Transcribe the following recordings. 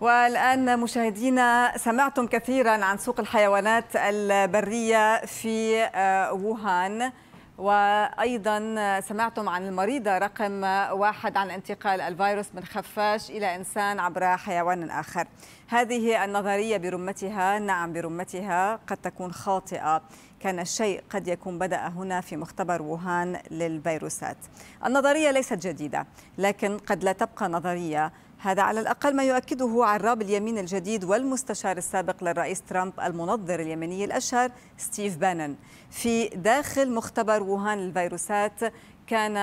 والآن مشاهدينا سمعتم كثيرا عن سوق الحيوانات البرية في آه، ووهان وأيضا سمعتم عن المريضة رقم واحد عن انتقال الفيروس من خفاش إلى إنسان عبر حيوان آخر هذه النظرية برمتها نعم برمتها قد تكون خاطئة كان الشيء قد يكون بدأ هنا في مختبر ووهان للفيروسات النظرية ليست جديدة لكن قد لا تبقى نظرية هذا على الأقل ما يؤكده عراب اليمين الجديد والمستشار السابق للرئيس ترامب المنظر اليمني الأشهر ستيف بانن في داخل مختبر ووهان للفيروسات كان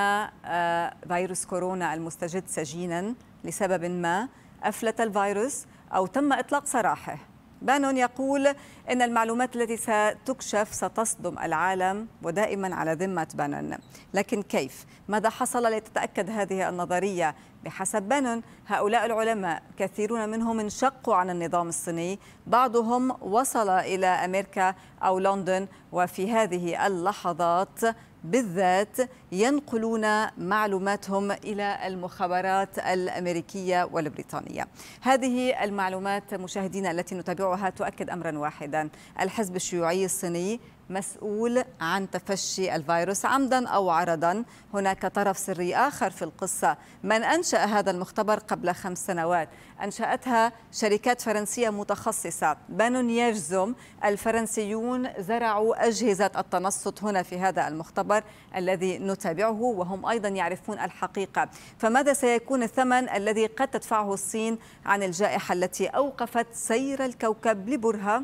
آه، فيروس كورونا المستجد سجينا لسبب ما أفلت الفيروس أو تم إطلاق سراحه بانون يقول إن المعلومات التي ستكشف ستصدم العالم ودائما على ذمة بانون لكن كيف؟ ماذا حصل لتتأكد هذه النظرية؟ بحسب بانون هؤلاء العلماء كثيرون منهم انشقوا عن النظام الصيني بعضهم وصل إلى أمريكا أو لندن وفي هذه اللحظات بالذات ينقلون معلوماتهم إلى المخابرات الأمريكية والبريطانية هذه المعلومات مشاهدينا التي نتابعها تؤكد أمرا واحدا الحزب الشيوعي الصيني مسؤول عن تفشي الفيروس عمدا او عرضا، هناك طرف سري اخر في القصه، من انشا هذا المختبر قبل خمس سنوات، انشاتها شركات فرنسيه متخصصه، بان يجزم الفرنسيون زرعوا اجهزه التنصت هنا في هذا المختبر الذي نتابعه وهم ايضا يعرفون الحقيقه، فماذا سيكون الثمن الذي قد تدفعه الصين عن الجائحه التي اوقفت سير الكوكب لبرهه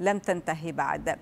لم تنتهي بعد.